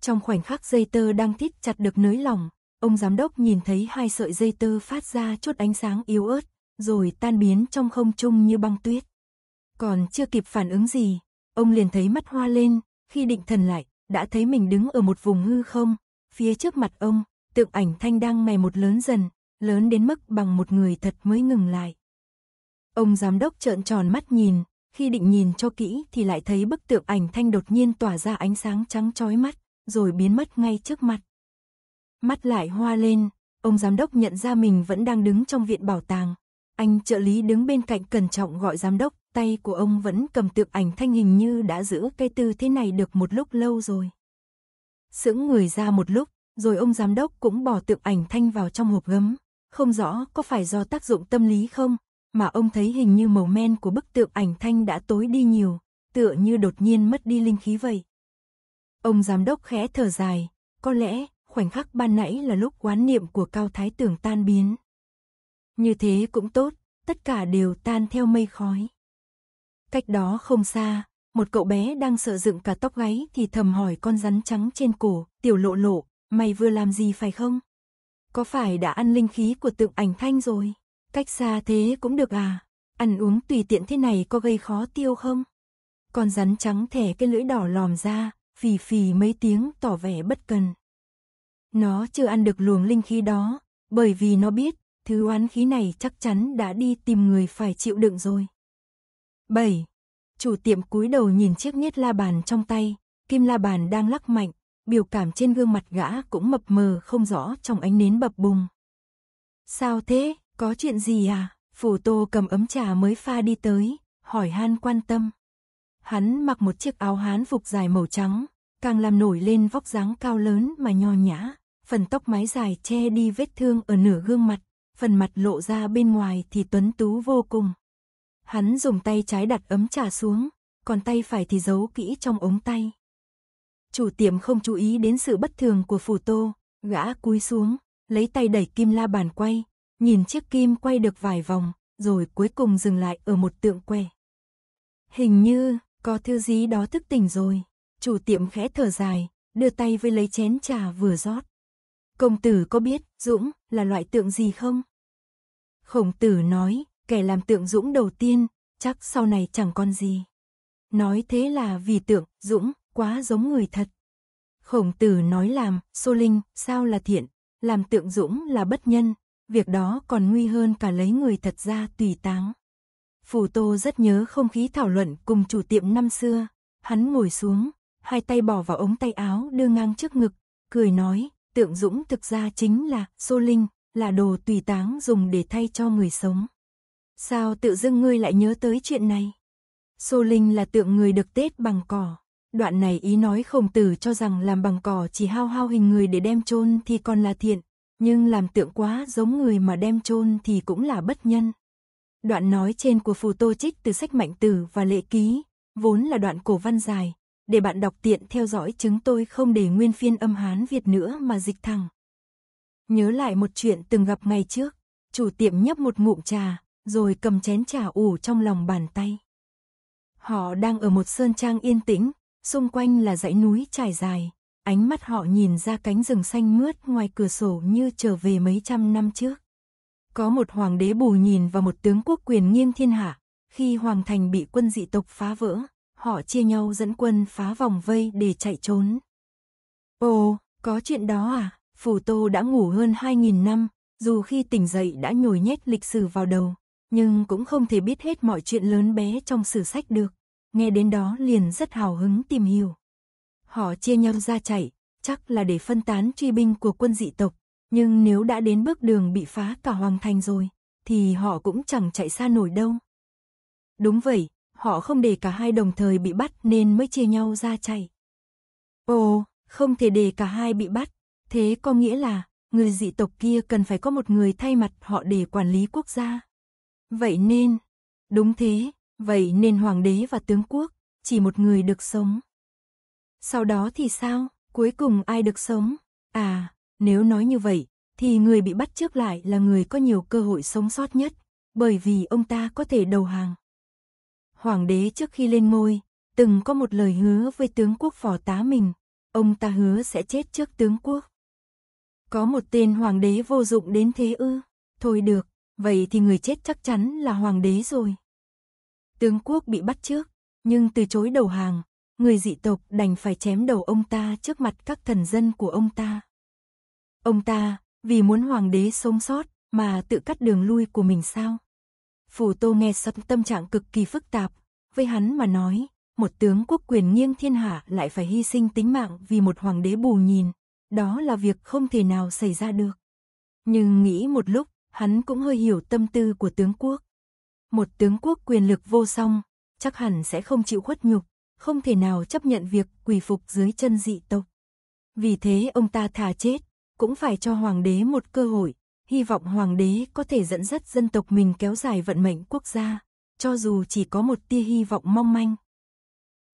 Trong khoảnh khắc dây tơ đang thít chặt được nới lỏng, Ông giám đốc nhìn thấy hai sợi dây tơ phát ra chút ánh sáng yếu ớt, rồi tan biến trong không trung như băng tuyết. Còn chưa kịp phản ứng gì, ông liền thấy mắt hoa lên, khi định thần lại, đã thấy mình đứng ở một vùng hư không, phía trước mặt ông, tượng ảnh thanh đang ngày một lớn dần, lớn đến mức bằng một người thật mới ngừng lại. Ông giám đốc trợn tròn mắt nhìn, khi định nhìn cho kỹ thì lại thấy bức tượng ảnh thanh đột nhiên tỏa ra ánh sáng trắng chói mắt, rồi biến mất ngay trước mặt. Mắt lại hoa lên, ông giám đốc nhận ra mình vẫn đang đứng trong viện bảo tàng. Anh trợ lý đứng bên cạnh cẩn trọng gọi giám đốc, tay của ông vẫn cầm tượng ảnh thanh hình như đã giữ cây tư thế này được một lúc lâu rồi. Sững người ra một lúc, rồi ông giám đốc cũng bỏ tượng ảnh thanh vào trong hộp gấm. Không rõ có phải do tác dụng tâm lý không, mà ông thấy hình như màu men của bức tượng ảnh thanh đã tối đi nhiều, tựa như đột nhiên mất đi linh khí vậy. Ông giám đốc khẽ thở dài, có lẽ khoảnh khắc ban nãy là lúc quán niệm của Cao Thái Tưởng tan biến. Như thế cũng tốt, tất cả đều tan theo mây khói. Cách đó không xa, một cậu bé đang sợ dựng cả tóc gáy thì thầm hỏi con rắn trắng trên cổ, tiểu lộ lộ, mày vừa làm gì phải không? Có phải đã ăn linh khí của tượng ảnh thanh rồi? Cách xa thế cũng được à? Ăn uống tùy tiện thế này có gây khó tiêu không? Con rắn trắng thẻ cái lưỡi đỏ lòm ra, phì phì mấy tiếng tỏ vẻ bất cần. Nó chưa ăn được luồng linh khí đó, bởi vì nó biết, thứ oán khí này chắc chắn đã đi tìm người phải chịu đựng rồi. 7. Chủ tiệm cúi đầu nhìn chiếc niết la bàn trong tay, kim la bàn đang lắc mạnh, biểu cảm trên gương mặt gã cũng mập mờ không rõ trong ánh nến bập bùng. Sao thế, có chuyện gì à? Phủ tô cầm ấm trà mới pha đi tới, hỏi han quan tâm. Hắn mặc một chiếc áo hán phục dài màu trắng, càng làm nổi lên vóc dáng cao lớn mà nho nhã phần tóc mái dài che đi vết thương ở nửa gương mặt, phần mặt lộ ra bên ngoài thì tuấn tú vô cùng. Hắn dùng tay trái đặt ấm trà xuống, còn tay phải thì giấu kỹ trong ống tay. Chủ tiệm không chú ý đến sự bất thường của phù tô, gã cúi xuống, lấy tay đẩy kim la bàn quay, nhìn chiếc kim quay được vài vòng, rồi cuối cùng dừng lại ở một tượng que. Hình như, có thứ gì đó thức tỉnh rồi. Chủ tiệm khẽ thở dài, đưa tay với lấy chén trà vừa rót. Công tử có biết, Dũng, là loại tượng gì không? Khổng tử nói, kẻ làm tượng Dũng đầu tiên, chắc sau này chẳng còn gì. Nói thế là vì tượng, Dũng, quá giống người thật. Khổng tử nói làm, Sô Linh, sao là thiện, làm tượng Dũng là bất nhân, việc đó còn nguy hơn cả lấy người thật ra tùy táng. Phù Tô rất nhớ không khí thảo luận cùng chủ tiệm năm xưa. Hắn ngồi xuống, hai tay bỏ vào ống tay áo đưa ngang trước ngực, cười nói, tượng dũng thực ra chính là xô linh, là đồ tùy táng dùng để thay cho người sống. Sao tự dưng ngươi lại nhớ tới chuyện này? Xô linh là tượng người được tết bằng cỏ. Đoạn này ý nói khổng tử cho rằng làm bằng cỏ chỉ hao hao hình người để đem chôn thì còn là thiện, nhưng làm tượng quá giống người mà đem chôn thì cũng là bất nhân. Đoạn nói trên của phù tô trích từ sách Mạnh Tử và Lệ Ký, vốn là đoạn cổ văn dài, để bạn đọc tiện theo dõi chứng tôi không để nguyên phiên âm Hán Việt nữa mà dịch thẳng. Nhớ lại một chuyện từng gặp ngày trước, chủ tiệm nhấp một ngụm trà, rồi cầm chén trà ủ trong lòng bàn tay. Họ đang ở một sơn trang yên tĩnh, xung quanh là dãy núi trải dài, ánh mắt họ nhìn ra cánh rừng xanh mướt ngoài cửa sổ như trở về mấy trăm năm trước. Có một hoàng đế bù nhìn và một tướng quốc quyền nghiêm thiên hạ, khi hoàng thành bị quân dị tộc phá vỡ, họ chia nhau dẫn quân phá vòng vây để chạy trốn. Ồ, có chuyện đó à? phủ Tô đã ngủ hơn 2.000 năm, dù khi tỉnh dậy đã nhồi nhét lịch sử vào đầu, nhưng cũng không thể biết hết mọi chuyện lớn bé trong sử sách được. Nghe đến đó liền rất hào hứng tìm hiểu. Họ chia nhau ra chạy, chắc là để phân tán truy binh của quân dị tộc, nhưng nếu đã đến bước đường bị phá cả hoàng thành rồi, thì họ cũng chẳng chạy xa nổi đâu. Đúng vậy, họ không để cả hai đồng thời bị bắt nên mới chia nhau ra chạy. Ồ, không thể để cả hai bị bắt, thế có nghĩa là người dị tộc kia cần phải có một người thay mặt họ để quản lý quốc gia. Vậy nên, đúng thế, vậy nên hoàng đế và tướng quốc, chỉ một người được sống. Sau đó thì sao, cuối cùng ai được sống? À, nếu nói như vậy, thì người bị bắt trước lại là người có nhiều cơ hội sống sót nhất, bởi vì ông ta có thể đầu hàng. Hoàng đế trước khi lên ngôi, từng có một lời hứa với tướng quốc phò tá mình, ông ta hứa sẽ chết trước tướng quốc. Có một tên hoàng đế vô dụng đến thế ư? Thôi được, vậy thì người chết chắc chắn là hoàng đế rồi. Tướng quốc bị bắt trước, nhưng từ chối đầu hàng, người dị tộc đành phải chém đầu ông ta trước mặt các thần dân của ông ta. Ông ta, vì muốn hoàng đế sống sót, mà tự cắt đường lui của mình sao? Phù Tô nghe xong tâm trạng cực kỳ phức tạp, với hắn mà nói, một tướng quốc quyền nghiêng thiên hạ lại phải hy sinh tính mạng vì một hoàng đế bù nhìn, đó là việc không thể nào xảy ra được. Nhưng nghĩ một lúc, hắn cũng hơi hiểu tâm tư của tướng quốc. Một tướng quốc quyền lực vô song, chắc hẳn sẽ không chịu khuất nhục, không thể nào chấp nhận việc quỳ phục dưới chân dị tộc. Vì thế ông ta thà chết, cũng phải cho hoàng đế một cơ hội, hy vọng hoàng đế có thể dẫn dắt dân tộc mình kéo dài vận mệnh quốc gia, cho dù chỉ có một tia hy vọng mong manh.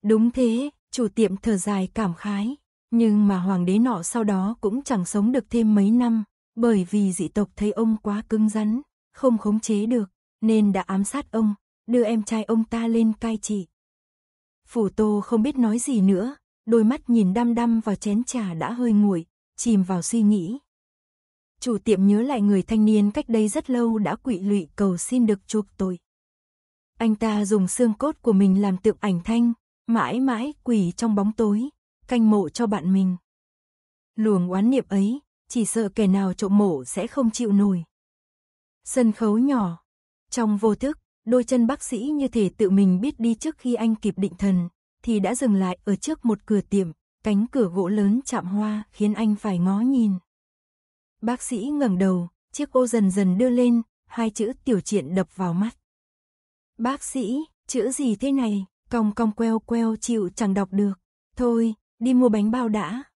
Đúng thế, chủ tiệm thở dài cảm khái, nhưng mà hoàng đế nọ sau đó cũng chẳng sống được thêm mấy năm, bởi vì dị tộc thấy ông quá cứng rắn, không khống chế được, nên đã ám sát ông, đưa em trai ông ta lên cai trị. Phủ Tô không biết nói gì nữa, đôi mắt nhìn đăm đăm vào chén trà đã hơi nguội, chìm vào suy nghĩ chủ tiệm nhớ lại người thanh niên cách đây rất lâu đã quỵ lụy cầu xin được chuộc tội. Anh ta dùng xương cốt của mình làm tượng ảnh thanh, mãi mãi quỷ trong bóng tối, canh mộ cho bạn mình. Luồng oán niệm ấy, chỉ sợ kẻ nào trộm mộ sẽ không chịu nổi. Sân khấu nhỏ, trong vô thức, đôi chân bác sĩ như thể tự mình biết đi trước khi anh kịp định thần, thì đã dừng lại ở trước một cửa tiệm, cánh cửa gỗ lớn chạm hoa khiến anh phải ngó nhìn. Bác sĩ ngẩng đầu, chiếc ô dần dần đưa lên, hai chữ tiểu triện đập vào mắt. Bác sĩ, chữ gì thế này, cong cong queo queo chịu chẳng đọc được. Thôi, đi mua bánh bao đã.